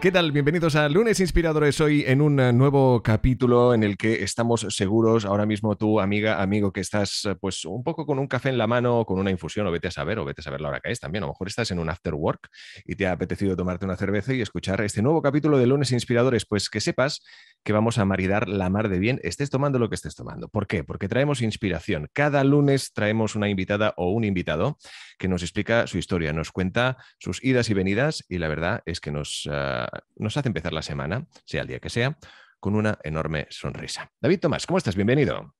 ¿Qué tal? Bienvenidos a Lunes Inspiradores. Hoy en un eh, nuevo capítulo en el que estamos seguros, ahora mismo tú, amiga, amigo, que estás eh, pues un poco con un café en la mano o con una infusión, o vete a saber, o vete a saber la hora que es también. A lo mejor estás en un after work y te ha apetecido tomarte una cerveza y escuchar este nuevo capítulo de Lunes Inspiradores. Pues que sepas que vamos a maridar la mar de bien, estés tomando lo que estés tomando. ¿Por qué? Porque traemos inspiración. Cada lunes traemos una invitada o un invitado que nos explica su historia, nos cuenta sus idas y venidas y la verdad es que nos... Eh, nos hace empezar la semana, sea el día que sea, con una enorme sonrisa. David Tomás, ¿cómo estás? Bienvenido.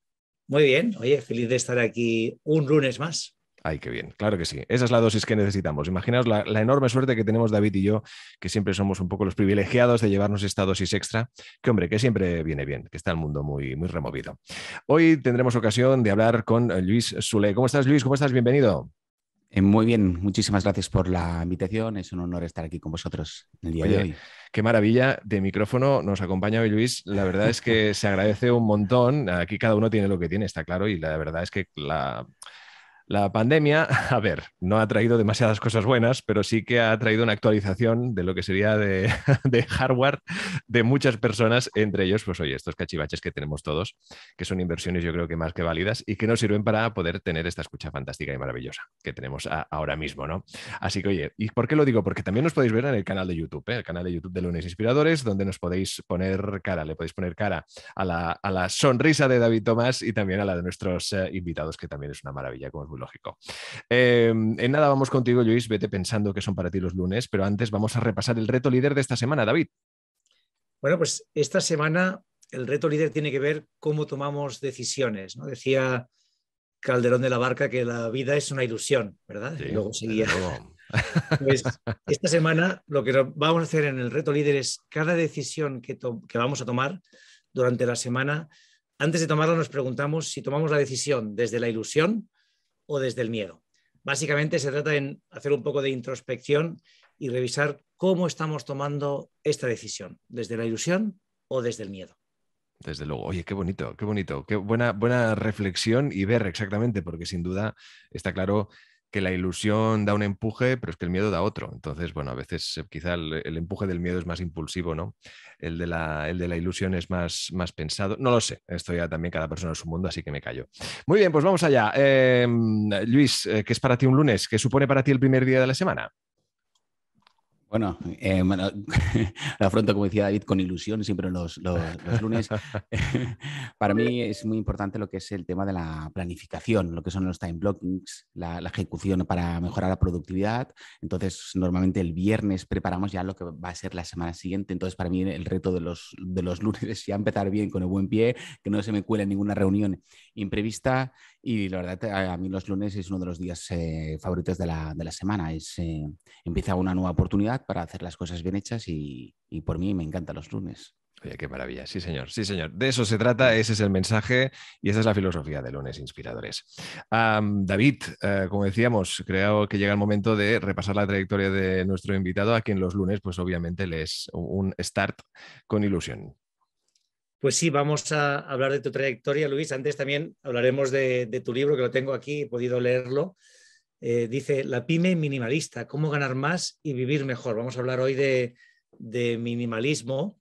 Muy bien, oye, feliz de estar aquí un lunes más. Ay, qué bien, claro que sí. Esa es la dosis que necesitamos. Imaginaos la, enorme suerte que tenemos David y yo, que siempre somos un poco los privilegiados de llevarnos esta dosis extra, que hombre, que siempre viene bien, que está el mundo muy, muy removido. Hoy tendremos ocasión de hablar con eh, Luis Sule. ¿Cómo estás, Luis? ¿Cómo estás? Bienvenido. Eh, muy bien, muchísimas gracias por la invitación. Es un honor estar aquí con vosotros el día de hoy. Qué maravilla de micrófono nos acompaña hoy Luis. La verdad es que se agradece un montón. Aquí cada uno tiene lo que tiene, está claro, y la verdad es que la la pandemia, a ver, no ha traído demasiadas cosas buenas, pero sí que ha traído una actualización de lo que sería de, hardware de muchas personas, entre ellos, pues oye, estos cachivaches que tenemos todos, que son inversiones yo creo que más que válidas y que nos sirven para poder tener esta escucha fantástica y maravillosa que tenemos ahora mismo, ¿no? Así que oye, ¿y por qué lo digo? Porque también nos podéis ver en el canal de YouTube, ¿eh? el canal de YouTube de Lunes Inspiradores, donde nos podéis poner cara, le podéis poner cara a la, sonrisa de David Tomás y también a la de nuestros eh, invitados, que también es una maravilla, como lógico. Em, en nada, vamos contigo, Luis. Vete pensando que son para ti los lunes, pero antes vamos a repasar el reto líder de esta semana, David. Bueno, pues esta semana el reto líder tiene que ver cómo tomamos decisiones. ¿no? Decía Calderón de la Barca que la vida es una ilusión, ¿verdad? y luego seguía. Pues esta semana lo que vamos a hacer en el reto líder es cada decisión que, que vamos a tomar durante la semana, antes de tomarla nos preguntamos si tomamos la decisión desde la ilusión o desde el miedo. Básicamente se trata de hacer un poco de introspección y revisar cómo estamos tomando esta decisión, desde la ilusión o desde el miedo. Desde luego, oye, qué bonito, qué bonito, qué buena, buena reflexión y ver exactamente, porque sin duda está claro la ilusión da un empuje, pero es que el miedo da otro. Entonces, bueno, a veces eh, quizá el, empuje del miedo es más impulsivo, ¿no? El de la, el de la ilusión es más, más, pensado. No lo sé, esto ya también cada persona es un mundo, así que me callo. Muy bien, pues vamos allá. Em, Luis, eh, ¿qué es para ti un lunes? ¿Qué supone para ti el primer día de la semana? Bueno, eh, afronto, como decía David, con ilusión siempre los, lunes. Para mí es muy importante lo que es el tema de la planificación, lo que son los time blockings, la, ejecución para mejorar la productividad. Entonces, normalmente el viernes preparamos ya lo que va a ser la semana siguiente. Entonces, para mí el reto de los, de los lunes es ya empezar bien con el buen pie, que no se me cuele ninguna reunión imprevista y la verdad, a mí los lunes es uno de los días eh, favoritos de la, semana. Es, eh, empieza una nueva oportunidad para hacer las cosas bien hechas y, por mí me encantan los lunes. Oye, qué maravilla. Sí, señor. Sí, señor. De eso se trata. Ese es el mensaje y esa es la filosofía de lunes inspiradores. David, eh, como decíamos, creo que llega el momento de repasar la trayectoria de nuestro invitado, a quien los lunes, pues obviamente, le es un start con ilusión. Pues sí, vamos a hablar de tu trayectoria, Luis. Antes también hablaremos de, tu libro, que lo tengo aquí, he podido leerlo. Eh, dice, la pyme minimalista, cómo ganar más y vivir mejor. Vamos a hablar hoy de, minimalismo.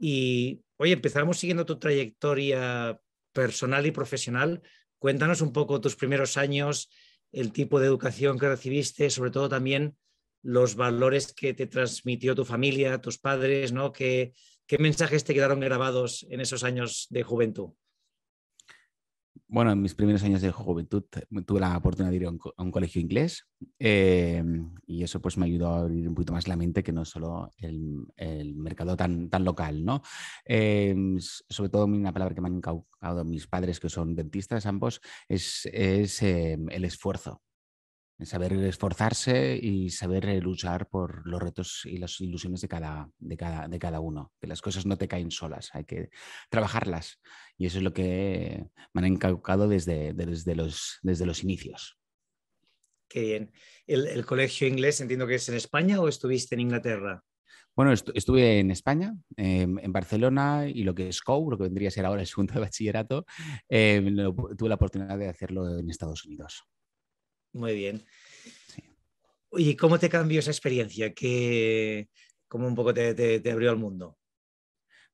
Y, hoy empezamos siguiendo tu trayectoria personal y profesional. Cuéntanos un poco tus primeros años, el tipo de educación que recibiste, sobre todo también los valores que te transmitió tu familia, tus padres, ¿no? Que, ¿Qué mensajes te quedaron grabados en esos años de juventud? Bueno, en mis primeros años de juventud eh, tuve la oportunidad de ir a un, colegio inglés em, y eso pues me ayudó a abrir un poquito más la mente que no solo el, mercado tan, local, ¿no? Em, sobre todo una palabra que me han inculcado mis padres, que son dentistas ambos, es, em, el esfuerzo saber esforzarse y saber eh, luchar por los retos y las ilusiones de cada, de, cada, uno, que las cosas no te caen solas, hay que trabajarlas. Y eso es lo que me han encaucado desde, desde, los, desde los inicios. Qué bien. El, colegio inglés entiendo que es en España o estuviste en Inglaterra? Bueno, estuve en España, em, en Barcelona y lo que es COU, lo que vendría a ser ahora el segundo de bachillerato, em, tuve la oportunidad de hacerlo en Estados Unidos. Muy bien. ¿Y cómo te cambió esa experiencia? ¿Qué, ¿Cómo un poco te, te abrió al mundo?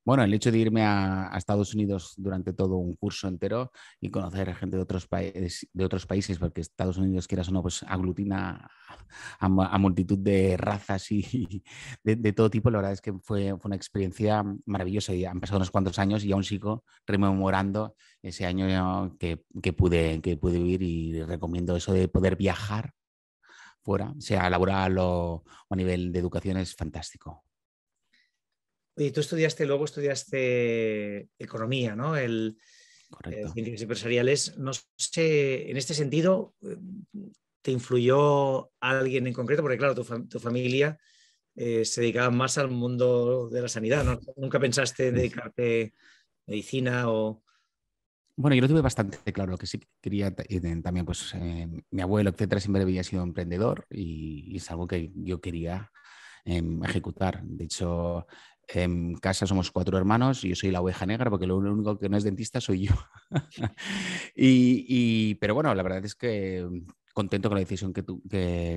bueno, el hecho de irme a, Estados Unidos durante todo un curso entero y conocer a gente de otros, países, porque Estados Unidos, quieras o no, pues aglutina a, multitud de razas y de, todo tipo, la verdad es que fue, una experiencia maravillosa y han pasado unos cuantos años y aún sigo rememorando ese año que, que pude, que pude vivir y recomiendo eso de poder viajar fuera, sea laboral o a nivel de educación, es fantástico. Y tú estudiaste, luego estudiaste economía, ¿no? El, eh, Correcto. empresariales. No sé, en este sentido, eh, ¿te influyó alguien en concreto? Porque claro, tu, familia eh, se dedicaba más al mundo de la sanidad, ¿no? ¿Nunca pensaste en dedicarte a medicina o...? Bueno, yo lo tuve bastante claro, lo que sí quería también, pues mi abuelo, etcétera, siempre había sido emprendedor y, es algo que yo quería em, ejecutar. De hecho, en casa somos cuatro hermanos, y yo soy la oveja negra porque lo único que no es dentista soy yo. y, pero bueno, la verdad es que mm, contento con la decisión que,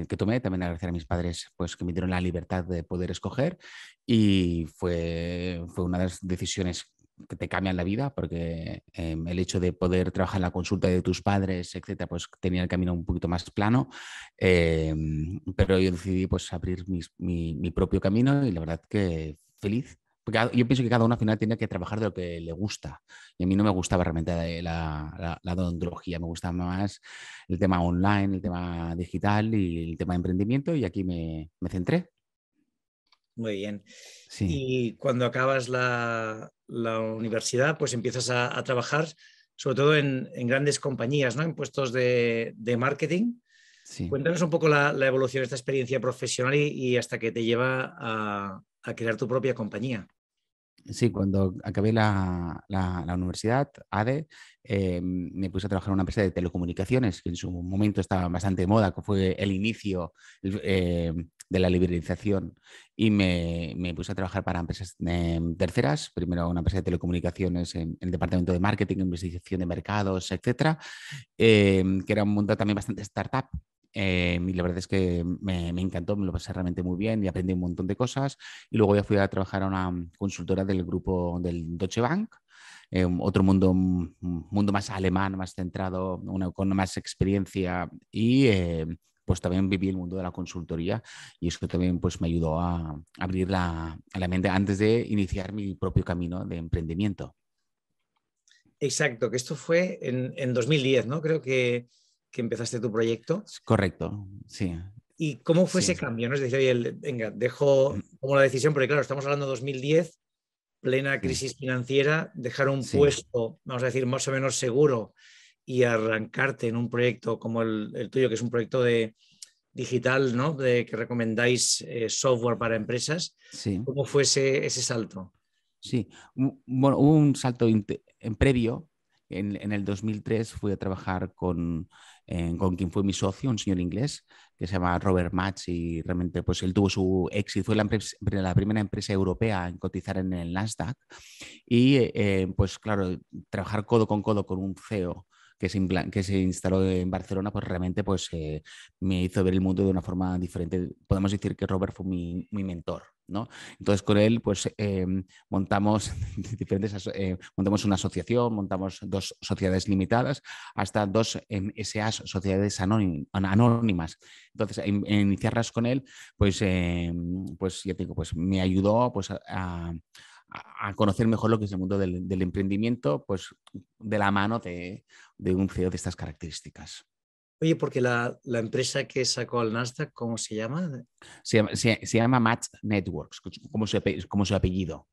que, tomé, también agradecer a mis padres pues, que me dieron la libertad de poder escoger y fue, fue una de las decisiones que te cambian la vida, porque em, el hecho de poder trabajar en la consulta de tus padres, etcétera, pues tenía el camino un poquito más plano. Em, pero yo decidí pues abrir mi, mi, mi, propio camino y la verdad que feliz. Porque yo pienso que cada uno al final tiene que trabajar de lo que le gusta. Y a mí no me gustaba realmente la, la, odontología, me gustaba más el tema online, el tema digital y el tema de emprendimiento. Y aquí me, centré. Muy bien. Sí. Y cuando acabas la, universidad, pues empiezas a, trabajar sobre todo en, grandes compañías, ¿no? En puestos de, marketing. Cuéntanos un poco la, evolución de esta experiencia profesional y hasta que te lleva a, a crear tu propia compañía. Sí, cuando acabé la, la, universidad, ADE, em, me puse a trabajar en una empresa de telecomunicaciones que en su momento estaba bastante de moda, que fue el inicio em, de la liberalización. Y me, puse a trabajar para empresas em, terceras, primero una empresa de telecomunicaciones en, el departamento de marketing, investigación de mercados, etcétera, que era un mundo también bastante startup eh, y la verdad es que me, encantó, me lo pasé realmente muy bien y aprendí un montón de cosas. Y luego ya fui a trabajar a una consultora del grupo del Deutsche Bank, eh, otro mundo, un mm, mundo más alemán, más centrado, con más experiencia y... Eh, pues también viví el mundo de la consultoría y eso también pues me ayudó a abrir la, la mente antes de iniciar mi propio camino de emprendimiento. Exacto, que esto fue en, en 2010, ¿no? Creo que, que empezaste tu proyecto. Correcto, sí. ¿Y cómo fue ese cambio? ¿no? Es decir, venga, dejo mm. como la decisión, porque claro, estamos hablando de 2010, plena crisis financiera, dejar un puesto, vamos a decir, más o menos seguro y arrancarte en un proyecto como el, tuyo, que es un proyecto de digital, ¿no? De que recomendáis eh, software para empresas. ¿Cómo fue ese, salto? Sí, mm, bueno, hubo un salto en previo. en el 2003 fui a trabajar con, con quien fue mi socio, un señor inglés, que se llama Robert Match, y realmente pues él tuvo su éxito, fue la, primera empresa europea en cotizar en el Nasdaq, y eh, pues claro, trabajar codo con codo con un CEO que se, instaló en Barcelona, pues realmente pues, eh, me hizo ver el mundo de una forma diferente. Podemos decir que Robert fue mi, mentor. ¿no? Entonces con él pues em, montamos diferentes eh, montamos una asociación, montamos dos sociedades limitadas, hasta dos eh, sociedades anónimas. Entonces iniciarlas con él pues, em, pues ya digo, pues me ayudó pues a a conocer mejor lo que es el mundo del, emprendimiento, pues de la mano de, un CEO de estas características. Oye, porque la, empresa que sacó al Nasdaq, ¿cómo se llama? Se, llama, se, Match Networks, como su, apellido.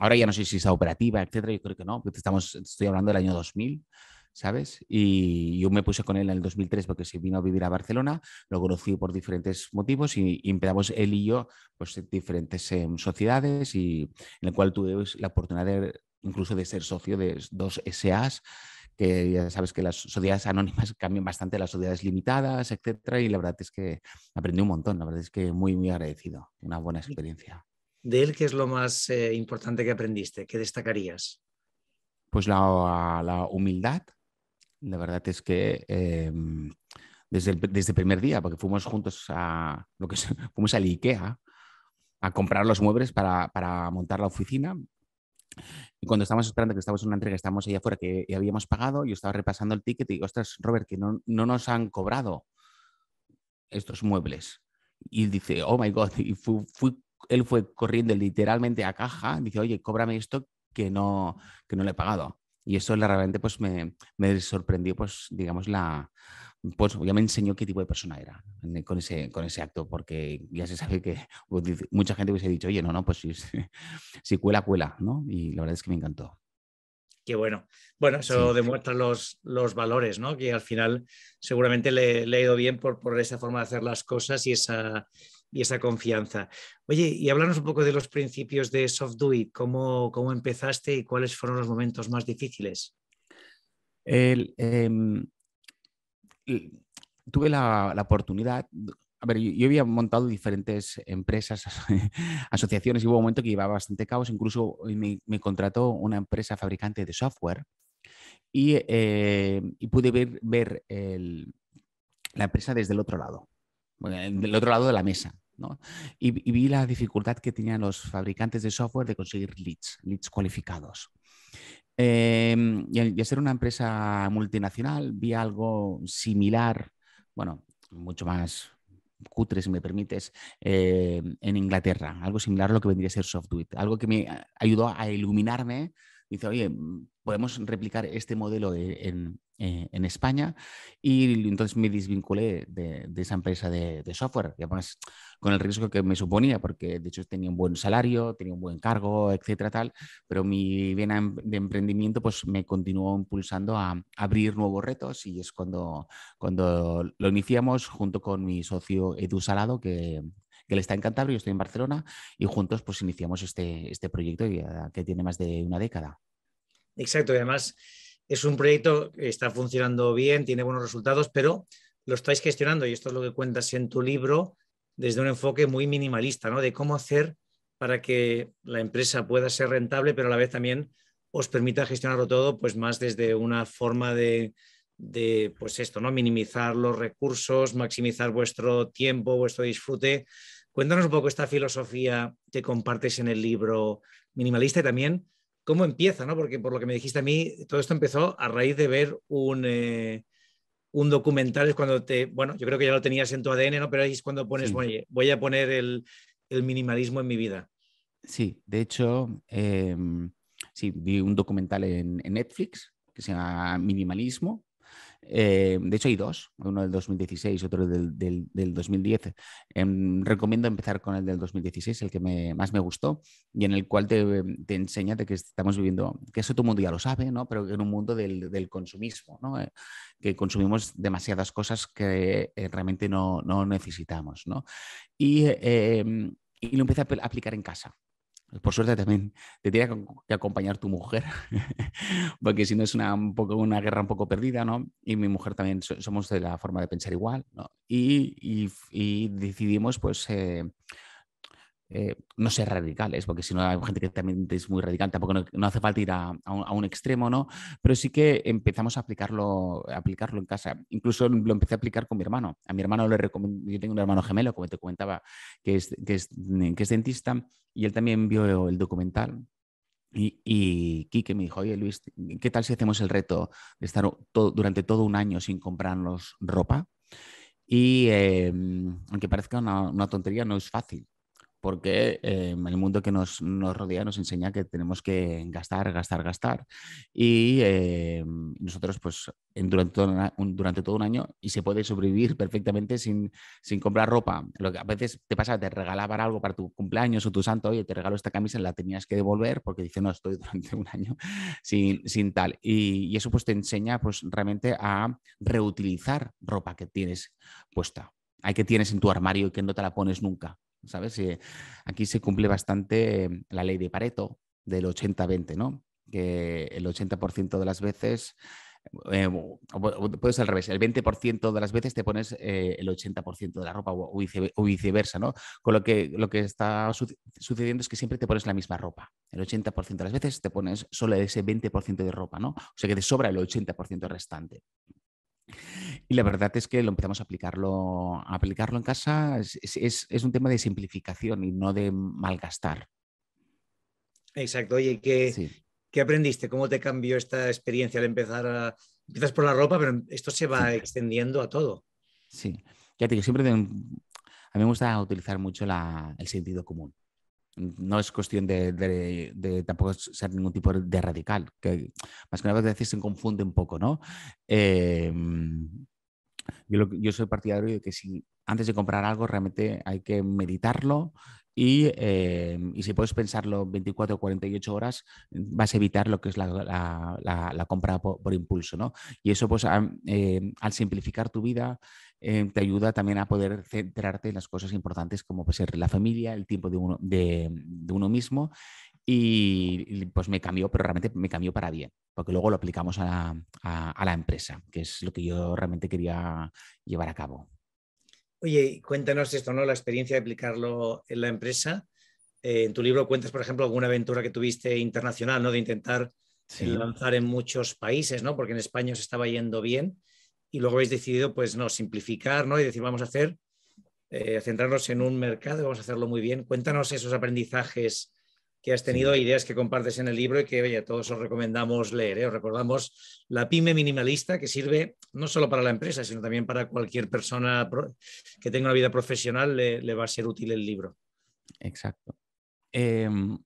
Ahora ya no sé si es operativa, etcétera, yo creo que no, porque estamos, estoy hablando del año 2000, ¿sabes? Y yo me puse con él en el 2003 porque se vino a vivir a Barcelona, lo conocí por diferentes motivos y, empezamos él y yo pues en diferentes em, sociedades y en el cual tuve pues, la oportunidad de, incluso de ser socio de dos SAs que ya sabes que las sociedades anónimas cambian bastante, las sociedades limitadas, etcétera, y la verdad es que aprendí un montón, la verdad es que muy, muy agradecido, una buena experiencia. ¿De él qué es lo más eh, importante que aprendiste? ¿Qué destacarías? Pues la, la humildad, la verdad es que em, desde, el, desde primer día, porque fuimos juntos a lo que fuimos al IKEA a comprar los muebles para, para montar la oficina. Y cuando estábamos esperando que estábamos en una entrega, estábamos ahí afuera que y habíamos pagado, yo estaba repasando el ticket y digo, ostras, Robert, que no, no nos han cobrado estos muebles. Y dice, oh my God, y él fue corriendo literalmente a caja, y dice, oye, cóbrame esto que no, que no le he pagado. Y eso la, realmente pues me, me, sorprendió, pues digamos, la, pues ya me enseñó qué tipo de persona era e, con ese, con ese acto, porque ya se sabe que pues, mucha gente hubiese dicho, oye, no, no, pues si, cuela, cuela, ¿no? Y la verdad es que me encantó. Qué bueno. Bueno, eso demuestra los, los, valores, ¿no? Que al final seguramente le, le ha ido bien por, por, esa forma de hacer las cosas y esa, y esa confianza. Oye, y hablarnos un poco de los principios de Soft cómo, empezaste y cuáles fueron los momentos más difíciles. Em, tuve la, oportunidad, a ver, yo, había montado diferentes empresas, asociaciones y hubo un momento que iba bastante caos, incluso me, me contrató una empresa fabricante de software y, em, pude ver, ver la empresa desde el otro lado eh, del otro lado de la mesa. Y, vi la dificultad que tenían los fabricantes de software de conseguir leads, leads cualificados. Em, y, al, ser una empresa multinacional, vi algo similar, bueno, mucho más cutre, si me permites, eh, en Inglaterra, algo similar a lo que vendría a ser SoftWit, algo que me ayudó a iluminarme dice, oye, mm, podemos replicar este modelo en, eh, en, España. Y entonces me desvinculé de, esa empresa de, software, con el riesgo que me suponía, porque de hecho tenía un buen salario, tenía un buen cargo, etcétera, tal, pero mi vena em, de emprendimiento pues me continuó impulsando a abrir nuevos retos y es cuando, cuando lo iniciamos junto con mi socio Edu Salado, que, que le está en Cantabria, yo estoy en Barcelona y juntos pues iniciamos este, este proyecto ah, que tiene más de una década. Exacto, y además es un proyecto que está funcionando bien, tiene buenos resultados, pero lo estáis gestionando y esto es lo que cuentas en tu libro desde un enfoque muy minimalista, ¿no? De cómo hacer para que la empresa pueda ser rentable, pero a la vez también os permita gestionarlo todo, pues más desde una forma de, de, pues esto, ¿no? Minimizar los recursos, maximizar vuestro tiempo, vuestro disfrute. Cuéntanos un poco esta filosofía que compartes en el libro Minimalista y también cómo empieza, ¿no? Porque por lo que me dijiste a mí, todo esto empezó a raíz de ver un, eh, documental, es cuando te, bueno, yo creo que ya lo tenías en tu ADN, ¿no? Pero ahí es cuando pones, oye, voy a poner el, minimalismo en mi vida. Sí, de hecho, em, sí, vi un documental en, en Netflix que se llama Minimalismo, eh, de hecho, hay dos, uno del 2016, otro del, 2010. Em, recomiendo empezar con el del 2016, el que más me gustó y en el cual te, em, enseña que estamos viviendo, que eso todo el mundo ya lo sabe, ¿no? pero en un mundo del, consumismo, eh, que consumimos demasiadas cosas que eh, realmente no, necesitamos. ¿no? Y, em, y lo empecé a aplicar en casa. Por suerte también te tiene que acompañar tu mujer, porque si no es una, guerra un poco perdida, ¿no? Y mi mujer también somos de la forma de pensar igual, ¿no? Y, decidimos, pues, eh, eh, no ser radicales, porque si no hay gente que también es muy radical, tampoco no, hace falta ir a, un, extremo, ¿no? Pero sí que empezamos a aplicarlo, aplicarlo en casa. Incluso lo empecé a aplicar con mi hermano. A mi hermano le recomiendo, yo tengo un hermano gemelo, como te comentaba, que es, que es, dentista, y él también vio el documental y, y Quique me dijo, oye Luis, ¿qué tal si hacemos el reto de estar durante todo un año sin comprarnos ropa? Y em, aunque parezca una, tontería, no es fácil porque eh, el mundo que nos, nos, rodea nos enseña que tenemos que gastar, gastar, gastar. Y eh, nosotros, pues, en, durante, todo un, durante todo un año, y se puede sobrevivir perfectamente sin, sin comprar ropa. Lo que a veces te pasa, te regalaban algo para tu cumpleaños o tu santo, oye, te regalo esta camisa, la tenías que devolver porque dice, no, estoy durante un año sin, sin tal. Y, y eso, pues, te enseña, pues, realmente a reutilizar ropa que tienes puesta hay que tienes en tu armario y que no te la pones nunca. ¿sabes? Eh, aquí se cumple bastante la ley de Pareto del 80-20, ¿no? Que el 80% de las veces, eh, puede ser al revés, el 20% de las veces te pones eh, el 80% de la ropa o, viceversa, ¿no? Con lo que lo que está sucediendo es que siempre te pones la misma ropa. El 80% de las veces te pones solo ese 20% de ropa, ¿no? O sea que te sobra el 80% restante. Y la verdad es que lo empezamos a aplicarlo, aplicarlo en casa. Es, un tema de simplificación y no de malgastar. Exacto. Oye, ¿qué, aprendiste? ¿Cómo te cambió esta experiencia al empezar a... Empiezas por la ropa, pero esto se va extendiendo a todo. Sí. Ya te digo, siempre... A mí me gusta utilizar mucho el sentido común no es cuestión de, tampoco ser ningún tipo de radical, que más que nada veces se confunde un poco, ¿no? Em, yo, soy partidario de que si antes de comprar algo realmente hay que meditarlo y, em, si puedes pensarlo 24 o 48 horas vas a evitar lo que es la, compra por, impulso, ¿no? Y eso pues em, al simplificar tu vida eh, te ayuda también a poder centrarte en las cosas importantes como puede ser la familia, el tiempo de uno, mismo y pues me cambió, pero realmente me cambió para bien, porque luego lo aplicamos a la, empresa, que es lo que yo realmente quería llevar a cabo. Oye, cuéntanos esto, ¿no? La experiencia de aplicarlo en la empresa. Eh, en tu libro cuentas, por ejemplo, alguna aventura que tuviste internacional, ¿no? De intentar lanzar en muchos países, ¿no? Porque en España se estaba yendo bien y luego habéis decidido, pues no, simplificar, ¿no? Y decir, vamos a hacer, eh, centrarnos en un mercado vamos a hacerlo muy bien. Cuéntanos esos aprendizajes que has tenido, ideas que compartes en el libro y que, todos os recomendamos leer. ¿eh? Os recordamos la pyme minimalista que sirve no solo para la empresa, sino también para cualquier persona que tenga una vida profesional, le, va a ser útil el libro. Exacto. Em,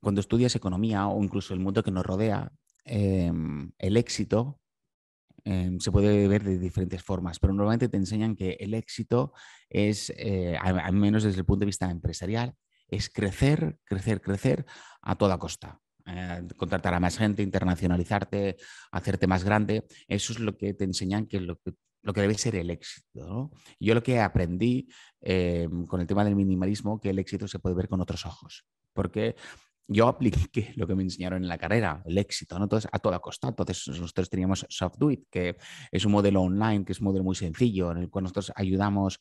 cuando estudias economía o incluso el mundo que nos rodea, em, el éxito Em, se puede ver de diferentes formas, pero normalmente te enseñan que el éxito es, eh, al menos desde el punto de vista empresarial, es crecer, crecer, crecer a toda costa. Eh, contratar a más gente, internacionalizarte, hacerte más grande. Eso es lo que te enseñan que lo que, debe ser el éxito. Yo lo que aprendí em, con el tema del minimalismo, que el éxito se puede ver con otros ojos, porque yo apliqué lo que me enseñaron en la carrera, el éxito, ¿no? Entonces, a toda costa. Entonces, nosotros teníamos SoftDuit, que es un modelo online, que es un modelo muy sencillo, en el cual nosotros ayudamos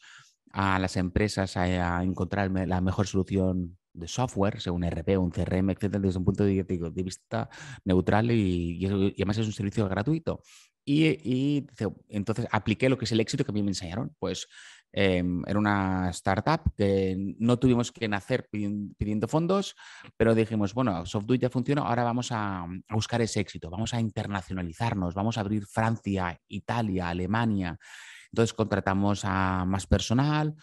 a las empresas a, encontrar la mejor solución de software, según un RP, un CRM, etcétera, desde un punto de, vista neutral y, además es un servicio gratuito. Y, y, entonces apliqué lo que es el éxito que a mí me enseñaron. Pues Em, era una startup que no tuvimos que nacer pidiendo fondos, pero dijimos, bueno, SoftDuit ya funciona, ahora vamos a, buscar ese éxito, vamos a internacionalizarnos, vamos a abrir Francia, Italia, Alemania. Entonces contratamos a más personal,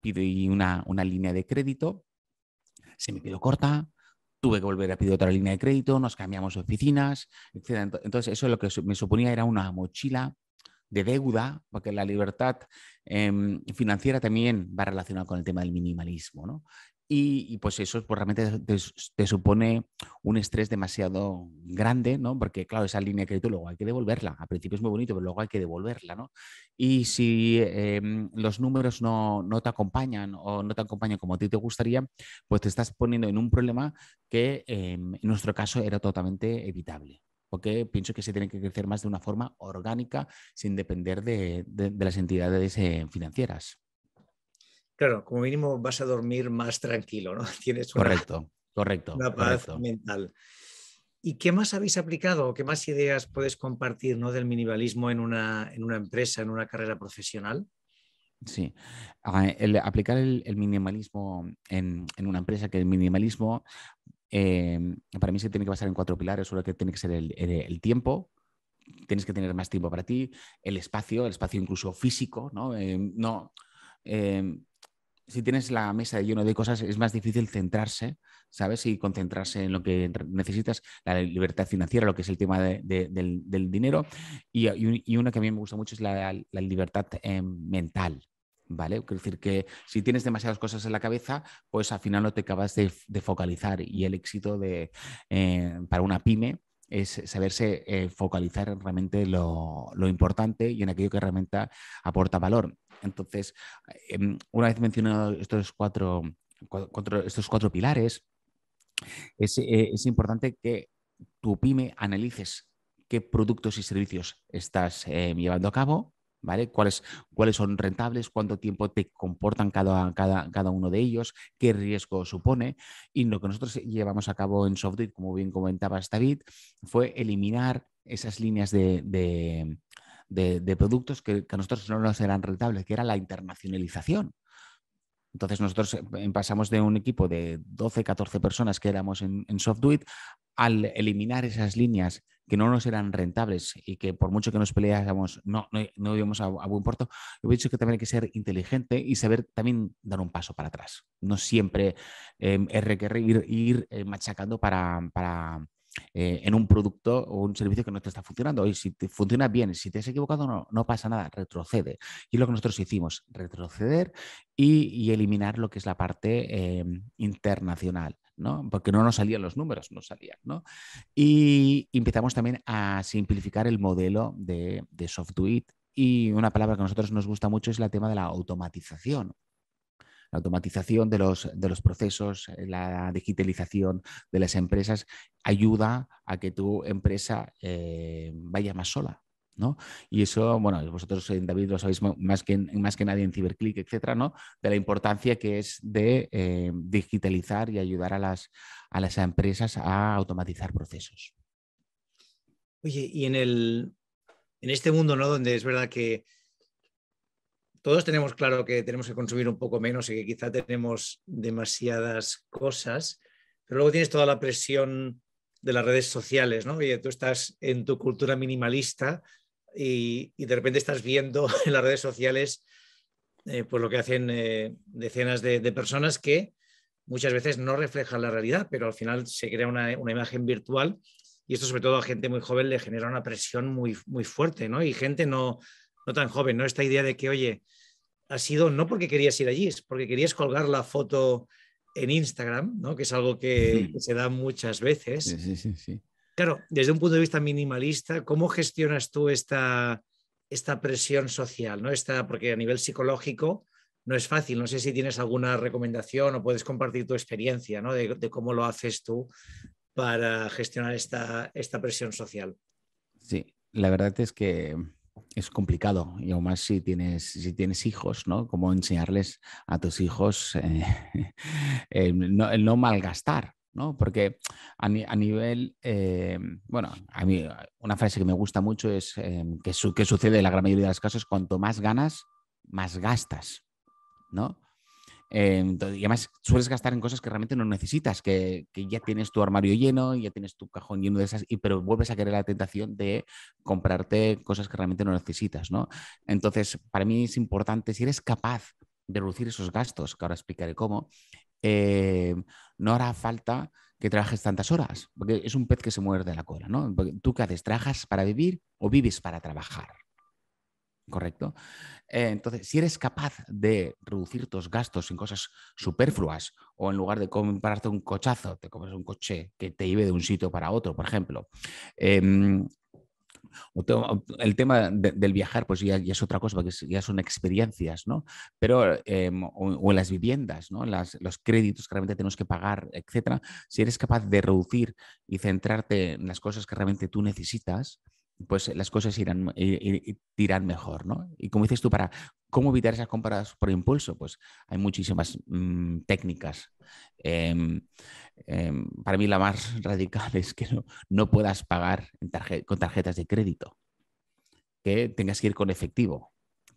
pidí una, una línea de crédito, se me quedó corta, tuve que volver a pedir otra línea de crédito, nos cambiamos oficinas, etc. Entonces, eso lo que me suponía era una mochila de deuda, porque la libertad em, financiera también va relacionada con el tema del minimalismo, Y, pues eso pues realmente te, supone un estrés demasiado grande, Porque claro, esa línea de crédito luego hay que devolverla. Al principio es muy bonito, pero luego hay que devolverla, ¿no? Y si em, los números no, no, te acompañan o no te acompañan como a ti te gustaría, pues te estás poniendo en un problema que em, en nuestro caso era totalmente evitable porque pienso que se tiene que crecer más de una forma orgánica sin depender de, las entidades eh, financieras. Claro, como mínimo vas a dormir más tranquilo, ¿no? Tienes una, correcto, correcto, paz mental. ¿Y qué más habéis aplicado o qué más ideas puedes compartir ¿no? del minimalismo en una, en una empresa, en una carrera profesional? Sí, ah, aplicar el, minimalismo en, en, una empresa, que el minimalismo Em, para mí se tiene que basar en cuatro pilares. Uno que tiene que ser el, tiempo. Tienes que tener más tiempo para ti. El espacio, el espacio incluso físico, ¿no? Em, no em, si tienes la mesa llena de cosas, es más difícil centrarse, ¿sabes? Y concentrarse en lo que necesitas, la libertad financiera, lo que es el tema del, dinero. Y, y, una que a mí me gusta mucho es la libertad mental. ¿vale? Quiero decir que si tienes demasiadas cosas en la cabeza, pues al final no te acabas de, focalizar y el éxito de, eh, para una pyme es saberse eh, focalizar en realmente lo, importante y en aquello que realmente aporta valor. Entonces, eh, em, una vez mencionado estos cuatro, estos cuatro pilares, es, importante que tu pyme analices qué productos y servicios estás llevando a cabo, ¿Cuáles, cuáles son rentables? ¿Cuánto tiempo te comportan cada, cada, cada, uno de ellos? ¿Qué riesgo supone? Y lo que nosotros llevamos a cabo en softwit como bien comentabas, David, fue eliminar esas líneas de, de, de, productos que, a nosotros no nos eran rentables, que era la internacionalización. Entonces nosotros eh, pasamos de un equipo de 12, 14 personas que éramos en, en al eliminar esas líneas que no nos eran rentables y que por mucho que nos peleáramos no, íbamos a, buen puerto, yo he dicho que también hay que ser inteligente y saber también dar un paso para atrás. No siempre em, es ir, eh, machacando para, eh, en un producto o un servicio que no te está funcionando. Y si te funciona bien, si te has equivocado, no, no pasa nada, retrocede. Y lo que nosotros hicimos, retroceder y, eliminar lo que es la parte em, internacional. Porque no nos salían los números, no salían, Y empezamos también a simplificar el modelo de, de Y una palabra que a nosotros nos gusta mucho es el tema de la automatización la automatización de los, procesos, eh, la digitalización de las empresas ayuda a que tu empresa eh, vaya más sola, y eso, bueno, vosotros en David lo sabéis más que, más que nadie en Ciberclick, etcétera, De la importancia que es de eh, digitalizar y ayudar a las, empresas a automatizar procesos. Oye, y en, el, en este mundo, Donde es verdad que todos tenemos claro que tenemos que consumir un poco menos y que quizá tenemos demasiadas cosas, pero luego tienes toda la presión de las redes sociales, ¿no? Oye, tú estás en tu cultura minimalista y, de repente estás viendo en las redes sociales eh, pues lo que hacen eh, decenas de, personas que muchas veces no reflejan la realidad, pero al final se crea una, una, imagen virtual y esto sobre todo a gente muy joven le genera una presión muy, muy fuerte, ¿no? Y gente no, no tan joven, ¿no? Esta idea de que, oye, ha sido no porque querías ir allí, es porque querías colgar la foto en Instagram, ¿no? Que es algo que, se da muchas veces. Sí, sí, Claro, desde un punto de vista minimalista, ¿cómo gestionas tú esta, presión social? ¿no? porque a nivel psicológico no es fácil. No sé si tienes alguna recomendación o puedes compartir tu experiencia de, cómo lo haces tú para gestionar esta, presión social. Sí, la verdad es que es complicado y aún más si tienes, si tienes hijos, ¿no? Cómo enseñarles a tus hijos eh, el no, malgastar, porque a, nivel, eh, bueno, a mí una frase que me gusta mucho es eh, que, que, sucede en la gran mayoría de los casos, cuanto más ganas, más gastas, ¿no? Em, y además sueles gastar en cosas que realmente no necesitas, que, ya tienes tu armario lleno, ya tienes tu cajón lleno de esas, y, pero vuelves a querer la tentación de comprarte cosas que realmente no necesitas, ¿no? Entonces, para mí es importante, si eres capaz de reducir esos gastos, que ahora explicaré cómo, eh, no hará falta que trabajes tantas horas, porque es un pez que se muerde la cola, ¿no? ¿Tú qué haces? ¿Trabajas para vivir o vives para trabajar? ¿Correcto? Eh, entonces, si eres capaz de reducir tus gastos en cosas superfluas o en lugar de comprarte un cochazo, te compras un coche que te lleve de un sitio para otro, por ejemplo, em, el tema del viajar, pues ya, es otra cosa, porque ya son experiencias, ¿no? Pero, em, o, las viviendas, los créditos que realmente tenemos que pagar, etcétera. Si eres capaz de reducir y centrarte en las cosas que realmente tú necesitas, pues eh, las cosas irán, eh, irán mejor, ¿no? Y como dices tú, para cómo evitar esas compras por impulso, pues hay muchísimas mm, técnicas. Em, em, para mí la más radical es que no, puedas pagar con tarjetas de crédito, que tengas que ir con efectivo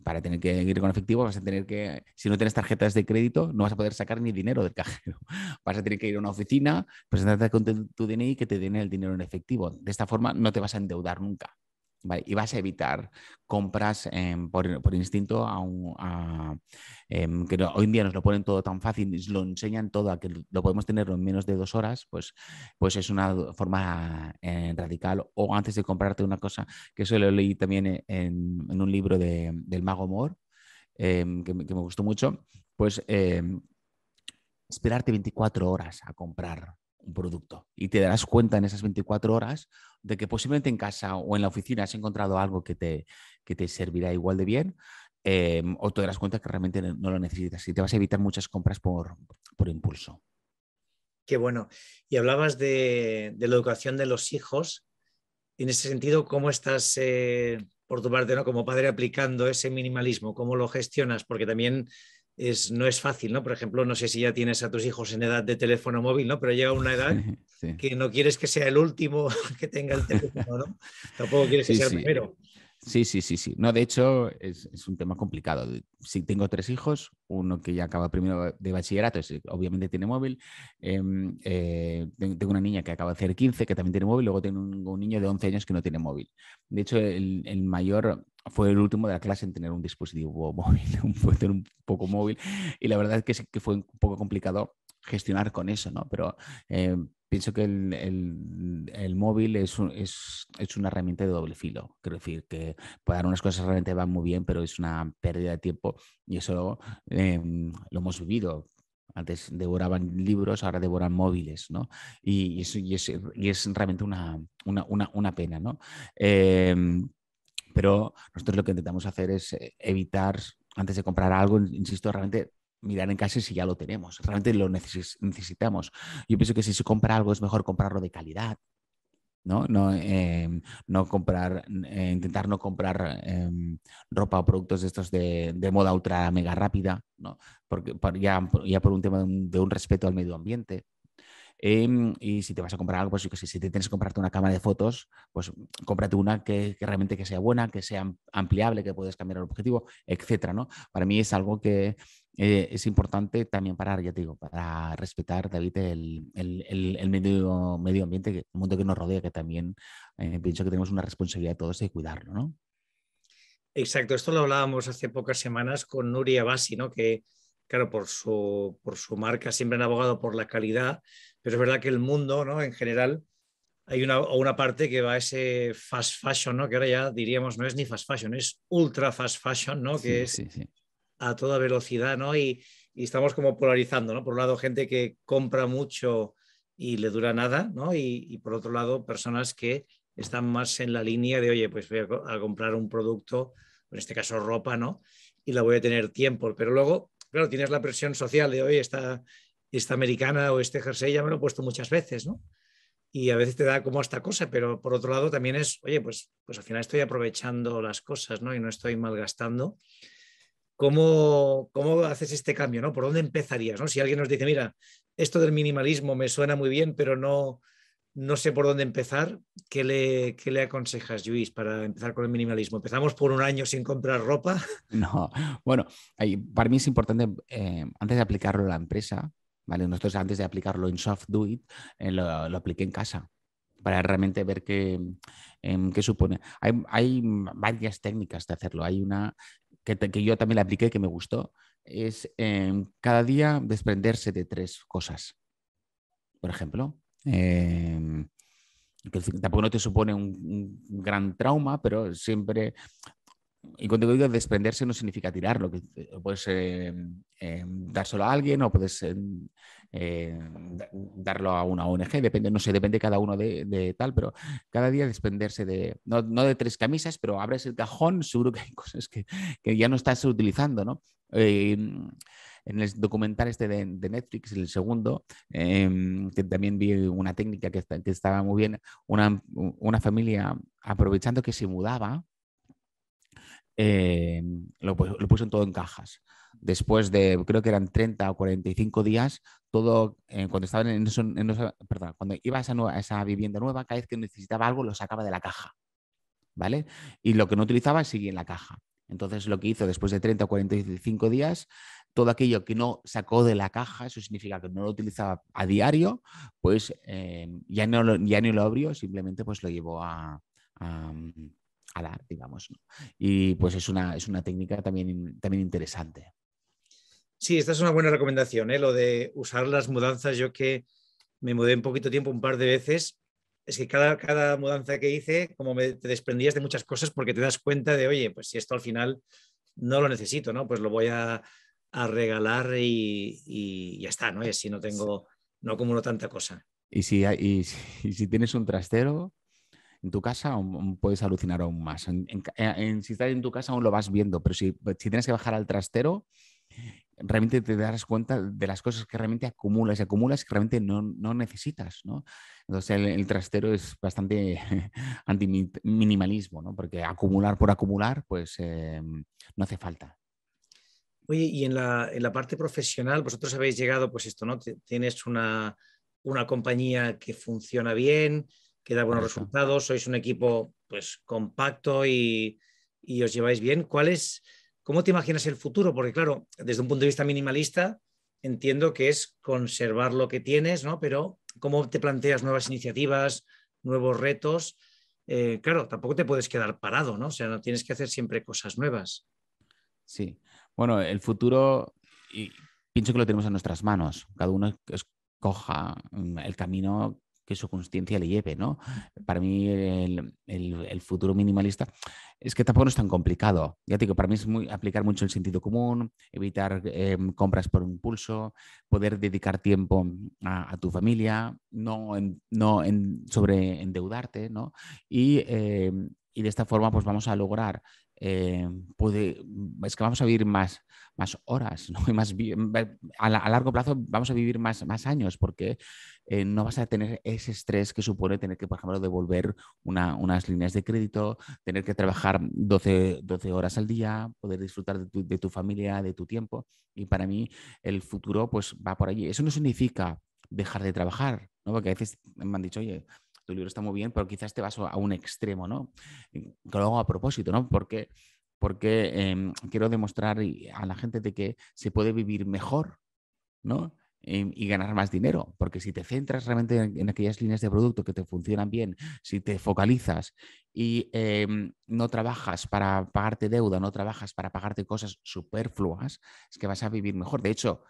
para tener que ir con efectivo, vas a tener que, si no tienes tarjetas de crédito, no vas a poder sacar ni dinero del cajero. Vas a tener que ir a una oficina, presentarte con tu, DNI que te den el dinero en efectivo. De esta forma no te vas a endeudar nunca. Y vas a evitar compras em, por, instinto a, em, que hoy en día nos lo ponen todo tan fácil, nos lo enseñan todo a que lo podemos tener en menos de dos horas, pues, pues es una forma eh, radical. O antes de comprarte una cosa, que eso lo leí también e, en, un libro de, del Mago Moore, em, que, me gustó mucho, pues esperarte 24 horas a comprar un producto y te darás cuenta en esas 24 horas de que posiblemente en casa o en la oficina has encontrado algo que te, te servirá igual de bien em, o te darás cuenta que realmente no lo necesitas y te vas a evitar muchas compras por, por impulso. Qué bueno. Y hablabas de, la educación de los hijos. en ese sentido, ¿cómo estás, eh, por tu parte, ¿no? como padre, aplicando ese minimalismo? ¿Cómo lo gestionas? Porque también no es fácil, ¿no? Por ejemplo, no sé si ya tienes a tus hijos en edad de teléfono móvil, ¿no? Pero llega una edad que no quieres que sea el último que tenga el teléfono, ¿no? Tampoco quieres que sea el primero. Sí, sí, sí, sí. No, de hecho, es, un tema complicado. Si tengo tres hijos, uno que ya acaba primero de bachillerato, obviamente tiene móvil. Em, eh, tengo una niña que acaba de hacer 15, que también tiene móvil. Luego tengo un, niño de 11 años que no tiene móvil. De hecho, el mayor fue el último de la clase en tener un dispositivo móvil, un un poco móvil, y la verdad es que fue un poco complicado gestionar con eso, ¿no? Pero eh, pienso que el, móvil es, es, una herramienta de doble filo, quiero decir que para unas cosas realmente van muy bien, pero es una pérdida de tiempo y eso eh, lo hemos vivido. Antes devoraban libros, ahora devoran móviles, ¿no? Y, y, es, es, realmente una, una, una, una pena, ¿no? Eh, pero nosotros lo que intentamos hacer es eh, evitar, antes de comprar algo, insisto, realmente mirar en casa si ya lo tenemos, realmente lo necesitamos. Yo pienso que si se compra algo es mejor comprarlo de calidad, ¿no? Em, comprar, eh, intentar no comprar em, ropa o productos de estos de, moda ultra mega rápida, ¿no? Porque ya, por un tema de un respeto al medio ambiente, Em, y si te vas a comprar algo, pues yo si te tienes que comprarte una cámara de fotos, pues cómprate una que, realmente que sea buena, que sea ampliable, que puedes cambiar el objetivo, etcétera, Para mí es algo que eh, es importante también para, ya te digo, para respetar, David, el, medio, medio ambiente, el mundo que nos rodea, que también eh, pienso que tenemos una responsabilidad de todos de cuidarlo, Exacto, esto lo hablábamos hace pocas semanas con Nuria Bassi, Que, claro, por su, por su marca siempre han abogado por la calidad, pero es verdad que el mundo, ¿no? En general, hay una, una parte que va a ese fast fashion, ¿no? Que ahora ya diríamos no es ni fast fashion, es ultra fast fashion, ¿no? que es a toda velocidad, ¿no? Y, y, estamos como polarizando, ¿no? Por un lado, gente que compra mucho y le dura nada, ¿no? Y, y por otro lado, personas que están más en la línea de, oye, pues voy a, comprar un producto, en este caso ropa, ¿no? Y la voy a tener tiempo, pero luego claro, tienes la presión social de hoy, está esta americana o este jersey ya me lo he puesto muchas veces, ¿no? Y a veces te da como esta cosa, pero por otro lado también es, oye, pues, pues al final estoy aprovechando las cosas, ¿no? Y no estoy malgastando. ¿Cómo, ¿Cómo haces este cambio, ¿no? ¿Por dónde empezarías, ¿no? Si alguien nos dice, mira, esto del minimalismo me suena muy bien, pero no, no sé por dónde empezar. ¿Qué le, le, aconsejas, Luis, para empezar con el minimalismo? ¿Empezamos por un año sin comprar ropa? No, bueno, para mí es importante, eh, antes de aplicarlo a la empresa, nosotros antes de aplicarlo en Soft Do It, eh, lo, lo, apliqué en casa para realmente ver qué, em, qué supone. Hay, varias técnicas de hacerlo. Hay una que, que, yo también la apliqué que me gustó. Es em, cada día desprenderse de tres cosas. Por ejemplo, em, que tampoco no te supone un, gran trauma, pero siempre y cuando digo desprenderse no significa tirarlo, que eh, puedes eh, eh, dárselo a alguien o puedes eh, darlo a una ONG, depende, no sé, depende cada uno de, de tal, pero cada día desprenderse de, no, no, de tres camisas, pero abres el cajón, seguro que hay cosas que, que ya no estás utilizando, ¿no? en el documental este de, de Netflix, el segundo, em, que también vi una técnica que, que estaba muy bien, una, una, familia aprovechando que se mudaba, eh, lo, puso todo en cajas. Después de, creo que eran 30 o 45 días, todo, eh, cuando iba a esa, vivienda nueva, cada vez que necesitaba algo lo sacaba de la caja, ¿vale? Y lo que no utilizaba seguía en la caja. Entonces lo que hizo después de 30 o 45 días, todo aquello que no sacó de la caja, eso significa que no lo utilizaba a diario, pues eh, ya, no ya ni lo abrió, simplemente pues lo llevó a digamos. Y pues es una, técnica también, también interesante. Sí, esta es una buena recomendación, ¿eh? lo de usar las mudanzas. Yo que me mudé un poquito tiempo, un par de veces, es que cada, cada mudanza que hice, como me, te desprendías de muchas cosas porque te das cuenta de, oye, pues si esto al final no lo necesito, ¿no? Pues lo voy a, regalar y, y, ya está, ¿no? Y así no tengo, no acumulo tanta cosa. Y si, y si tienes un trastero, en tu casa puedes alucinar aún más. Eh, si estás en tu casa aún lo vas viendo, pero si, tienes que bajar al trastero, realmente te darás cuenta de las cosas que realmente acumulas y acumulas que realmente no, necesitas, Entonces el, trastero es bastante anti-minimalismo, Porque acumular por acumular, pues em, no hace falta. Oye, y en la, parte profesional, vosotros habéis llegado, pues esto, ¿no? Tienes una, una compañía que funciona bien, que da buenos resultados, sois un equipo pues compacto y, os lleváis bien. ¿Cuál ¿Cómo te imaginas el futuro? Porque claro, desde un punto de vista minimalista, entiendo que es conservar lo que tienes, ¿no? Pero ¿cómo te planteas nuevas iniciativas, nuevos retos? Eh, claro, tampoco te puedes quedar parado, ¿no? O sea, no tienes que hacer siempre cosas nuevas. Sí. Bueno, el futuro, y pienso que lo tenemos en nuestras manos. Cada uno escoja el camino que su conciencia le lleve, ¿no? Para mí el, futuro minimalista es que tampoco es tan complicado. Ya te digo, para mí es muy, aplicar mucho el sentido común, evitar em, compras por impulso, poder dedicar tiempo a, tu familia, no, en, no sobre endeudarte, ¿no? Y, em, y de esta forma pues vamos a lograr eh, puede, mm, es que vamos a vivir más, más horas, ¿no? más, a, a, largo plazo vamos a vivir más, más años porque eh, no vas a tener ese estrés que supone tener que, por ejemplo, devolver unas líneas de crédito, tener que trabajar 12, horas al día, poder disfrutar de tu, familia, de tu tiempo. Y para mí el futuro pues va por allí. Eso no significa dejar de trabajar, ¿no? Porque a veces me han dicho, oye, tu libro está muy bien, pero quizás te vas a un extremo, ¿no? Que lo hago a propósito, ¿no? Porque, porque em, quiero demostrar a la gente de que se puede vivir mejor, ¿no? Em, y ganar más dinero, porque si te centras realmente en, aquellas líneas de producto que te funcionan bien, si te focalizas y em, no trabajas para pagarte deuda, no trabajas para pagarte cosas superfluas, es que vas a vivir mejor. De hecho,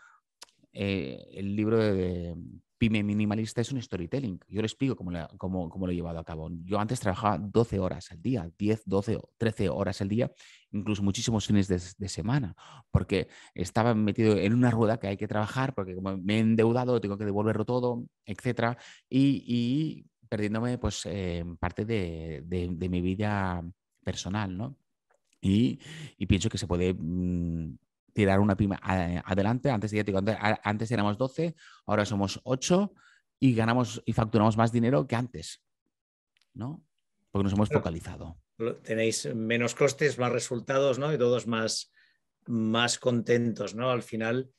eh, el libro de pyme minimalista es un storytelling. Yo les explico cómo, lo he llevado a cabo. Yo antes trabajaba 12 horas al día, 10, 12 o 13 horas al día, incluso muchísimos fines de, semana, porque estaba metido en una rueda que hay que trabajar, porque como me he endeudado, tengo que devolverlo todo, etcétera, y, perdiéndome pues eh, parte de, mi vida personal, ¿no? Y, pienso que se puede mm, tirar una pyme adelante. Antes, ya antes, éramos 12, ahora somos 8 y ganamos y facturamos más dinero que antes, ¿no? Porque nos hemos focalizado. Tenéis menos costes, más resultados, ¿no? Y todos más, más contentos, ¿no? Al final,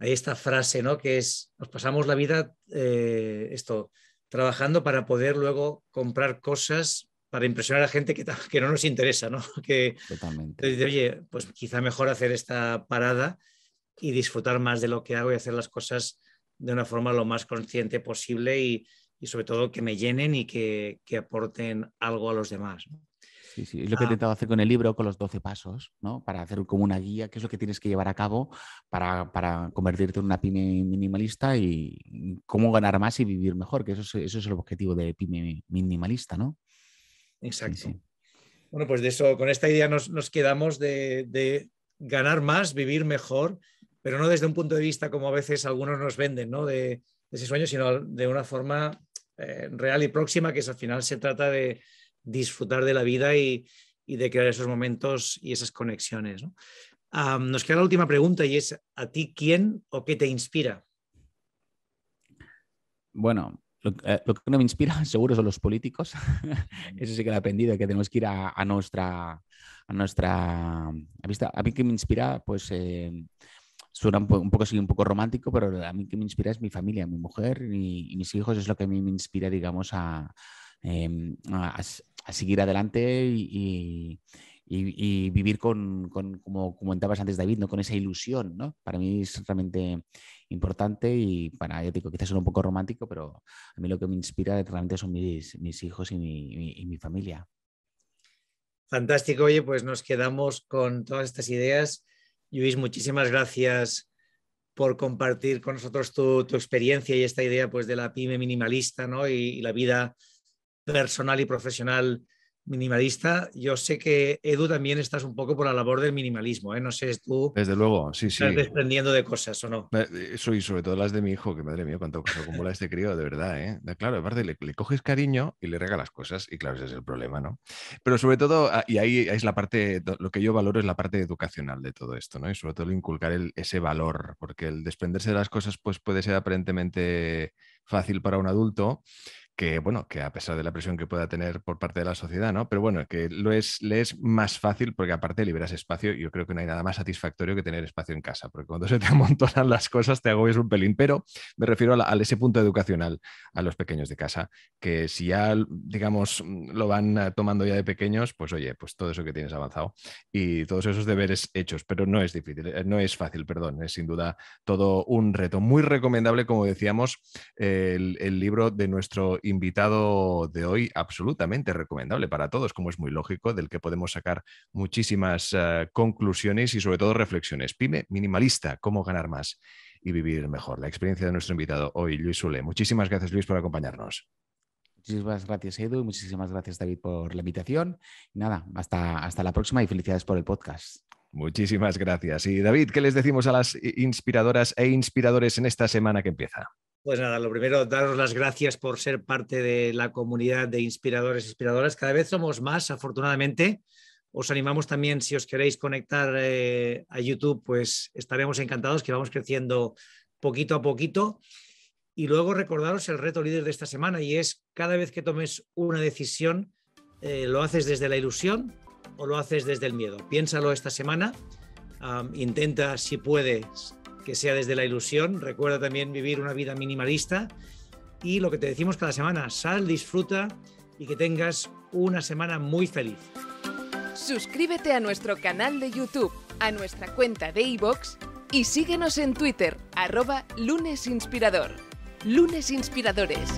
hay esta frase, ¿no? Que es, nos pasamos la vida, eh, esto, trabajando para poder luego comprar cosas para impresionar a gente que, no nos interesa, ¿no? Que, Totalmente. oye, pues quizá mejor hacer esta parada y disfrutar más de lo que hago y hacer las cosas de una forma lo más consciente posible y, sobre todo que me llenen y que, aporten algo a los demás. Sí, sí, es lo que he ah. intentado hacer con el libro, con los 12 pasos, ¿no? Para hacer como una guía, qué es lo que tienes que llevar a cabo para, convertirte en una pyme minimalista y cómo ganar más y vivir mejor, que eso es, eso es el objetivo de pyme minimalista, ¿no? Exacto. Bueno, pues de eso, con esta idea nos, quedamos de, ganar más, vivir mejor, pero no desde un punto de vista como a veces algunos nos venden, ¿no? De, ese sueño, sino de una forma eh, real y próxima, que es al final se trata de disfrutar de la vida y, de crear esos momentos y esas conexiones. nos queda la última pregunta y es, ¿a ti quién o qué te inspira? Bueno, eh, lo, que no me inspira seguro son los políticos. Eso sí que he aprendido, que tenemos que ir a, nuestra... A nuestra a, vista, a mí que me inspira, pues... Eh, suena un, poco así, un poco romántico, pero a mí que me inspira es mi familia, mi mujer y, mis hijos, es lo que a mí me inspira, digamos, a, em, a, a seguir adelante y, y, vivir con, como comentabas antes, David, ¿no? con esa ilusión, ¿no? Para mí es realmente importante y para, ya digo, quizás es un poco romántico, pero a mí lo que me inspira realmente son mis, mis hijos y mi, y mi familia. Fantástico, oye, pues nos quedamos con todas estas ideas. Luis, muchísimas gracias por compartir con nosotros tu, tu, experiencia y esta idea pues, de la pyme minimalista y la vida personal y profesional minimalista. Yo sé que Edu también estás un poco por la labor del minimalismo, ¿eh? No sé, tú. Desde luego, sí, sí. Estás desprendiendo de cosas o no. Eh, soy sobre todo las de mi hijo, que madre mía, cuánto cosa acumula este crío, de verdad, ¿eh? Claro, aparte le, le, coges cariño y le regalas cosas, y claro, ese es el problema, ¿no? Pero sobre todo, ah, y ahí es la parte, lo que yo valoro es la parte educacional de todo esto, ¿no? Y sobre todo inculcar el, ese valor, porque el desprenderse de las cosas, pues puede ser aparentemente fácil para un adulto, que bueno, que a pesar de la presión que pueda tener por parte de la sociedad, ¿no? Pero bueno, que lo es, le es más fácil porque aparte liberas espacio y yo creo que no hay nada más satisfactorio que tener espacio en casa, porque cuando se te amontonan las cosas te agobias un pelín, pero me refiero a, ese punto educacional a los pequeños de casa, que si ya, digamos, mm, lo van eh, tomando ya de pequeños, pues oye, pues todo eso que tienes avanzado y todos esos deberes hechos, pero no es difícil, eh, no es fácil, perdón, es sin duda todo un reto. Muy recomendable, como decíamos, el libro de nuestro invitado de hoy absolutamente recomendable para todos, como es muy lógico, del que podemos sacar muchísimas eh, conclusiones y sobre todo reflexiones. Pyme minimalista, cómo ganar más y vivir mejor. La experiencia de nuestro invitado hoy, Luis Sule. Muchísimas gracias, Luis, por acompañarnos. Muchísimas gracias, Edu, muchísimas gracias, David, por la invitación. Nada, hasta, hasta la próxima y felicidades por el podcast. Muchísimas gracias. Y David, ¿qué les decimos a las inspiradoras e inspiradores en esta semana que empieza? Pues nada, lo primero, daros las gracias por ser parte de la comunidad de inspiradores e inspiradoras. Cada vez somos más, afortunadamente. Os animamos también, si os queréis conectar eh, a YouTube, pues estaremos encantados que vamos creciendo poquito a poquito. Y luego recordaros el reto líder de esta semana y es cada vez que tomes una decisión, eh, ¿lo haces desde la ilusión o lo haces desde el miedo? Piénsalo esta semana, intenta si puedes que sea desde la ilusión. Recuerda también vivir una vida minimalista y lo que te decimos cada semana, sal, disfruta y que tengas una semana muy feliz. Suscríbete a nuestro canal de YouTube, a nuestra cuenta de iBox y síguenos en Twitter, arroba lunesinspirador. Lunes Inspiradores.